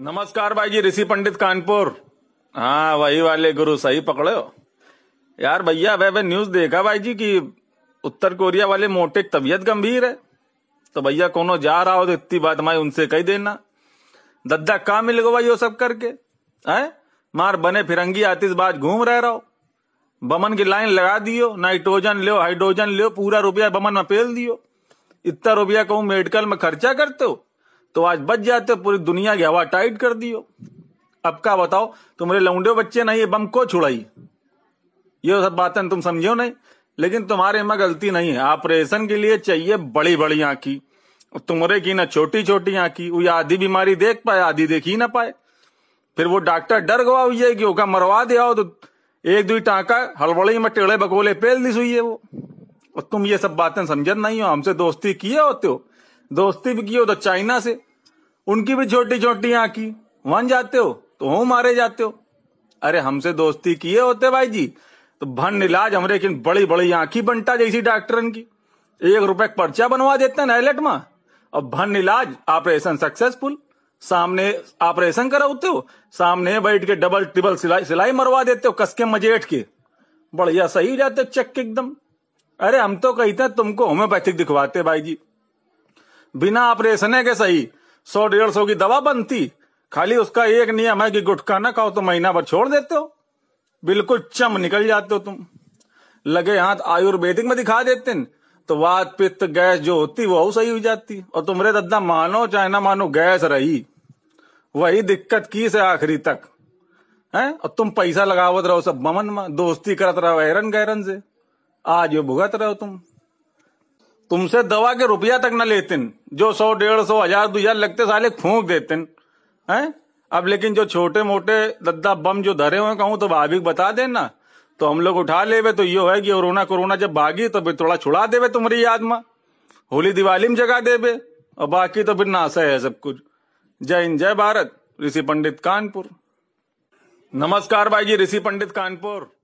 नमस्कार भाई जी ऋषि पंडित कानपुर हाँ वही वाले गुरु सही पकड़े हो यार भैया वह वह न्यूज देखा भाई जी कि उत्तर कोरिया वाले मोटे तबियत गंभीर है तो भैया कोनो जा रहा हो तो इतनी बात माई उनसे कही देना दद्दा कहा मिल गो भाई वो सब करके है मार बने फिरंगी आतिशबाज घूम रह रहो बमन की लाइन लगा दियो नाइट्रोजन लो हाइड्रोजन लो पूरा रुपया बमन में पेल दियो इतना रुपया कहू मेडिकल में खर्चा करते हो तो आज बच जाते पूरी दुनिया की हवा टाइट कर दियो अब का बताओ तुम्हारे लौंडे बच्चे ना ये बम को छुड़ाई ये सब बातें तुम समझो नहीं लेकिन तुम्हारे में गलती नहीं है ऑपरेशन के लिए चाहिए बड़ी बड़ी आंखी तुम्हारे की ना छोटी छोटी आंखी वो आधी बीमारी देख पाए आधी देख ही ना पाए फिर वो डॉक्टर डर गवा हुई है कि ओका मरवा दिया हो तो एक दुई टाका हलवड़ी में टेढ़े बकोले पेल दी सुई है वो और तुम ये सब बातें समझ नहीं हो हमसे दोस्ती किए होते हो दोस्ती भी की हो तो चाइना से उनकी भी छोटी छोटी आंखी वन जाते हो तो हो मारे जाते हो अरे हमसे दोस्ती किए होते भाई जी तो भन इलाज हमरे किन बड़ी बड़ी आंखी बनता जैसी डॉक्टरन की एक रुपए पर्चा बनवा देते हैं नैलेट मा और भन इलाज ऑपरेशन सक्सेसफुल सामने ऑपरेशन कराते हो सामने बैठ के डबल ट्रिबल सिलाई सिलाई मरवा देते हो कसके मजेट के बढ़िया सही जाते चेक एकदम अरे हम तो कहते हैं तुमको होम्योपैथिक दिखवाते भाई जी बिना ऑपरेशन के सही सौ डेढ़ सौ की दवा बनती खाली उसका एक नियम है कि गुटखा ना खाओ तो महीना भर छोड़ देते हो बिल्कुल चम निकल जाते हो तुम लगे हाथ आयुर्वेदिक में दिखा देते तो वात पित्त गैस जो होती वो सही हो जाती और तुमरे दद्दा मानो चाहे ना मानो गैस रही वही दिक्कत की से आखिरी तक है और तुम पैसा लगावत रहो सब बमन में दोस्ती करत रहो एरन गैरन से आज ये भुगत रहो तुम तुमसे दवा के रुपया तक ना लेते जो सौ डेढ़ सौ हजार दो हजार लगते साले फूक देते हैं अब लेकिन जो छोटे मोटे दद्दा बम जो धरे हुए कहूँ तो भाभी बता देना तो हम लोग उठा लेवे तो ये है कि कोरोना कोरोना जब भागी तो फिर थोड़ा छुड़ा देवे तुम्हारी याद में होली दिवाली में जगा देवे और बाकी तो फिर नासा है सब कुछ जय हिंद जय भारत ऋषि पंडित कानपुर नमस्कार भाई जी ऋषि पंडित कानपुर